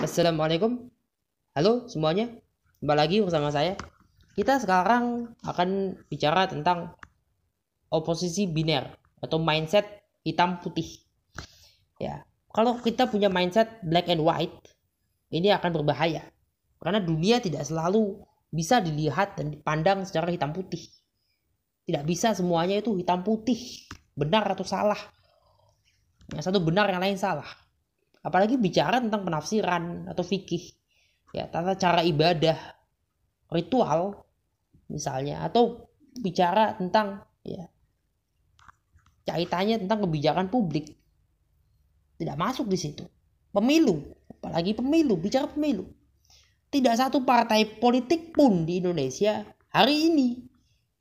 Assalamualaikum. Halo semuanya. Kembali lagi bersama saya. Kita sekarang akan bicara tentang oposisi biner atau mindset hitam putih. Ya, kalau kita punya mindset black and white, ini akan berbahaya. Karena dunia tidak selalu bisa dilihat dan dipandang secara hitam putih. Tidak bisa semuanya itu hitam putih, benar atau salah. Yang satu benar, yang lain salah apalagi bicara tentang penafsiran atau fikih ya tata cara ibadah ritual misalnya atau bicara tentang ya kaitannya tentang kebijakan publik tidak masuk di situ pemilu apalagi pemilu bicara pemilu tidak satu partai politik pun di Indonesia hari ini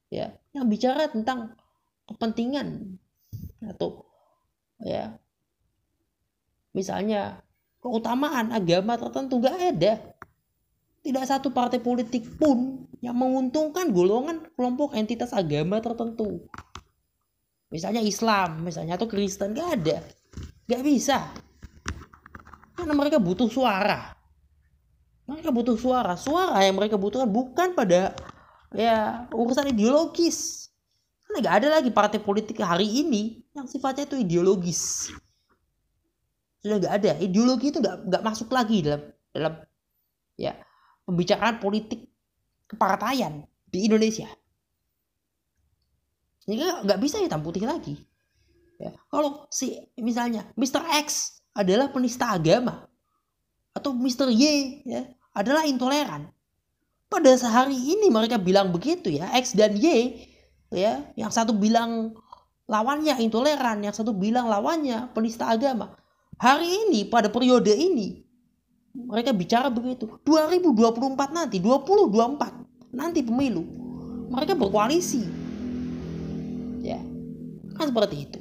ya yang bicara tentang kepentingan atau ya misalnya keutamaan agama tertentu gak ada tidak satu partai politik pun yang menguntungkan golongan kelompok entitas agama tertentu misalnya Islam misalnya atau Kristen gak ada gak bisa karena mereka butuh suara mereka butuh suara suara yang mereka butuhkan bukan pada ya urusan ideologis karena gak ada lagi partai politik hari ini yang sifatnya itu ideologis sudah nggak ada ideologi itu nggak nggak masuk lagi dalam dalam ya pembicaraan politik kepartaian di Indonesia ini nggak bisa hitam putih lagi ya kalau si misalnya Mr X adalah penista agama atau Mr Y ya adalah intoleran pada sehari ini mereka bilang begitu ya X dan Y ya yang satu bilang lawannya intoleran yang satu bilang lawannya penista agama Hari ini pada periode ini mereka bicara begitu. 2024 nanti, 2024 nanti pemilu. Mereka berkoalisi. Ya. Kan seperti itu.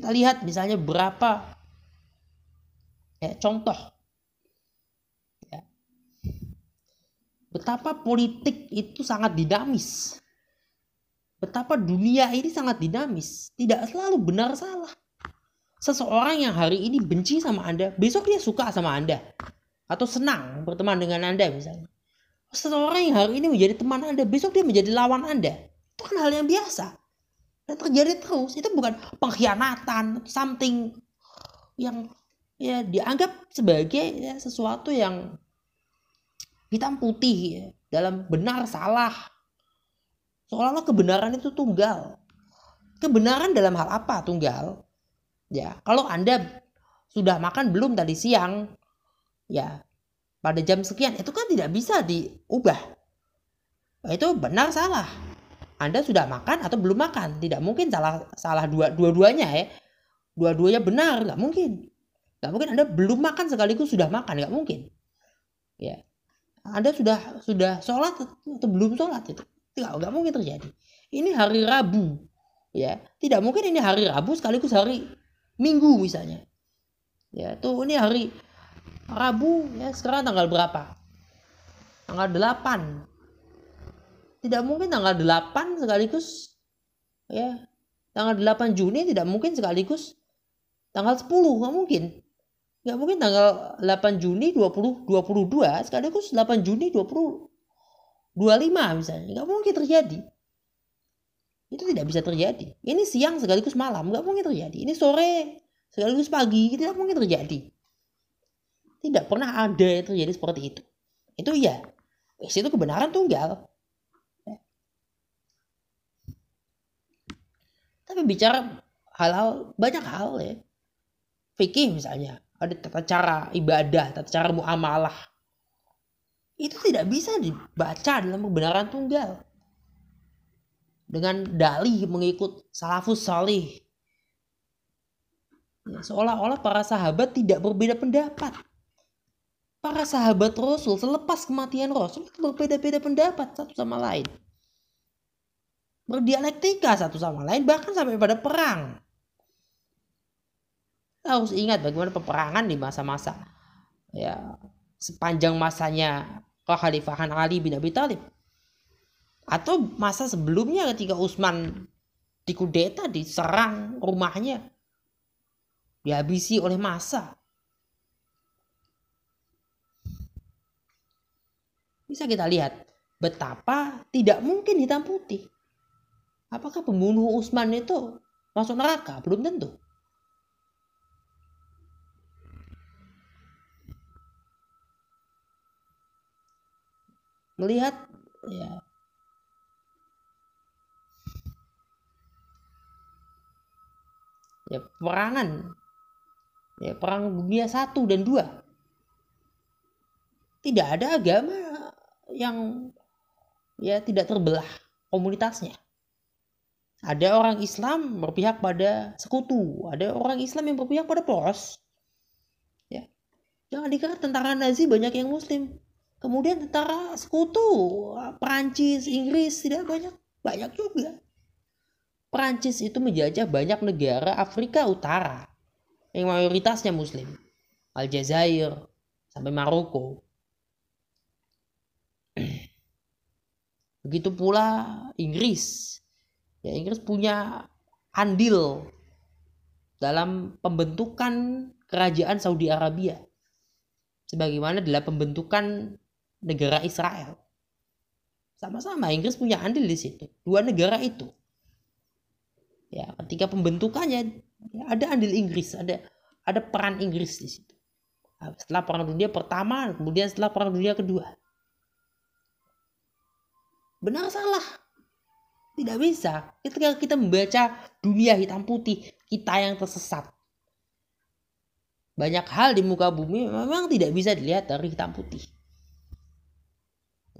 Kita lihat misalnya berapa ya contoh ya, betapa politik itu sangat dinamis betapa dunia ini sangat dinamis, tidak selalu benar salah. Seseorang yang hari ini benci sama Anda, besok dia suka sama Anda atau senang berteman dengan Anda misalnya. Seseorang yang hari ini menjadi teman Anda, besok dia menjadi lawan Anda. Itu kan hal yang biasa. Dan terjadi terus. Itu bukan pengkhianatan, something yang ya dianggap sebagai ya, sesuatu yang hitam putih ya, dalam benar salah Seolah-olah kebenaran itu tunggal. Kebenaran dalam hal apa tunggal? Ya, kalau Anda sudah makan belum tadi siang, ya pada jam sekian itu kan tidak bisa diubah. Nah, itu benar salah. Anda sudah makan atau belum makan, tidak mungkin salah salah dua dua-duanya ya. Dua-duanya benar, nggak mungkin. Nggak mungkin Anda belum makan sekaligus sudah makan, nggak mungkin. Ya, Anda sudah sudah sholat atau belum sholat itu tidak, nggak mungkin terjadi. Ini hari Rabu, ya. Tidak mungkin ini hari Rabu sekaligus hari Minggu misalnya. Ya, tuh ini hari Rabu ya sekarang tanggal berapa? Tanggal 8. Tidak mungkin tanggal 8 sekaligus ya. Tanggal 8 Juni tidak mungkin sekaligus tanggal 10, nggak mungkin. Nggak mungkin tanggal 8 Juni 2022 sekaligus 8 Juni 20 25 misalnya nggak mungkin terjadi itu tidak bisa terjadi ini siang sekaligus malam nggak mungkin terjadi ini sore sekaligus pagi tidak gitu, mungkin terjadi tidak pernah ada yang terjadi seperti itu itu iya itu kebenaran tunggal ya. tapi bicara hal-hal banyak hal ya fikih misalnya ada tata cara ibadah tata cara muamalah itu tidak bisa dibaca dalam kebenaran tunggal. Dengan dalih mengikut salafus salih. Ya, seolah-olah para sahabat tidak berbeda pendapat. Para sahabat Rasul selepas kematian Rasul berbeda-beda pendapat satu sama lain. Berdialektika satu sama lain bahkan sampai pada perang. Kita harus ingat bagaimana peperangan di masa-masa ya sepanjang masanya kekhalifahan Ali bin Abi Thalib atau masa sebelumnya ketika Utsman dikudeta diserang rumahnya dihabisi oleh masa bisa kita lihat betapa tidak mungkin hitam putih apakah pembunuh Utsman itu masuk neraka belum tentu melihat ya ya perangan ya perang dunia satu dan dua tidak ada agama yang ya tidak terbelah komunitasnya ada orang Islam berpihak pada sekutu ada orang Islam yang berpihak pada poros ya jangan dikira tentara Nazi banyak yang Muslim Kemudian tentara sekutu, Perancis, Inggris, tidak banyak, banyak juga. Perancis itu menjajah banyak negara Afrika Utara yang mayoritasnya Muslim. Aljazair, sampai Maroko. Begitu pula Inggris. Ya, Inggris punya andil dalam pembentukan kerajaan Saudi Arabia sebagaimana adalah pembentukan negara Israel. Sama-sama Inggris punya andil di situ. Dua negara itu. Ya, ketika pembentukannya ya ada andil Inggris, ada ada peran Inggris di situ. Nah, setelah Perang Dunia Pertama, kemudian setelah Perang Dunia Kedua. Benar salah? Tidak bisa. Ketika kita membaca dunia hitam putih, kita yang tersesat. Banyak hal di muka bumi memang tidak bisa dilihat dari hitam putih.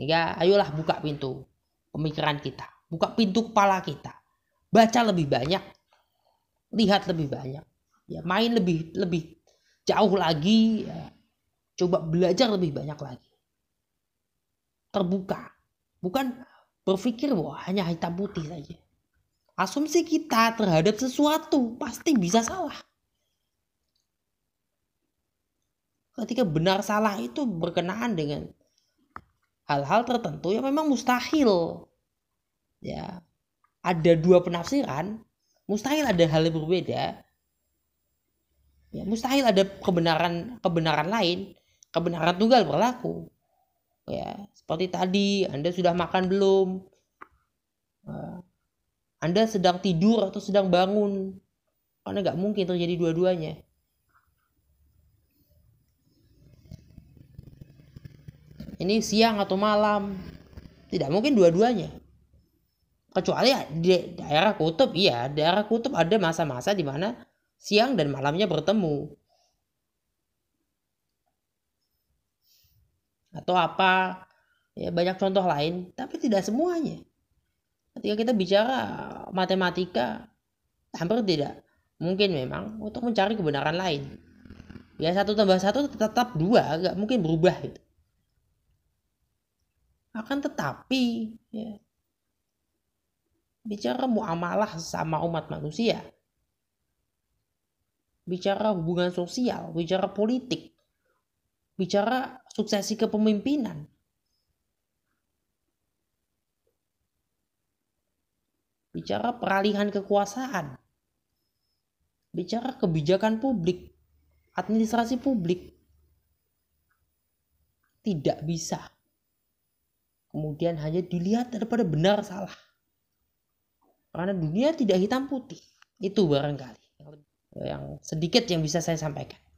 Ya, ayolah buka pintu pemikiran kita, buka pintu kepala kita. Baca lebih banyak, lihat lebih banyak. Ya, main lebih lebih jauh lagi, ya. coba belajar lebih banyak lagi. Terbuka. Bukan berpikir bahwa hanya hitam putih saja. Asumsi kita terhadap sesuatu pasti bisa salah. Ketika benar salah itu berkenaan dengan hal-hal tertentu yang memang mustahil. Ya. Ada dua penafsiran, mustahil ada hal yang berbeda. Ya, mustahil ada kebenaran kebenaran lain, kebenaran tunggal berlaku. Ya, seperti tadi, Anda sudah makan belum? Ya, Anda sedang tidur atau sedang bangun? Karena nggak mungkin terjadi dua-duanya. ini siang atau malam tidak mungkin dua-duanya kecuali di daerah kutub iya daerah kutub ada masa-masa di mana siang dan malamnya bertemu atau apa ya banyak contoh lain tapi tidak semuanya ketika kita bicara matematika hampir tidak mungkin memang untuk mencari kebenaran lain ya satu tambah satu tetap dua nggak mungkin berubah gitu akan tetapi, ya, bicara muamalah sama umat manusia, bicara hubungan sosial, bicara politik, bicara suksesi kepemimpinan. Bicara peralihan kekuasaan. Bicara kebijakan publik, administrasi publik. Tidak bisa kemudian hanya dilihat daripada benar salah. Karena dunia tidak hitam putih. Itu barangkali yang sedikit yang bisa saya sampaikan.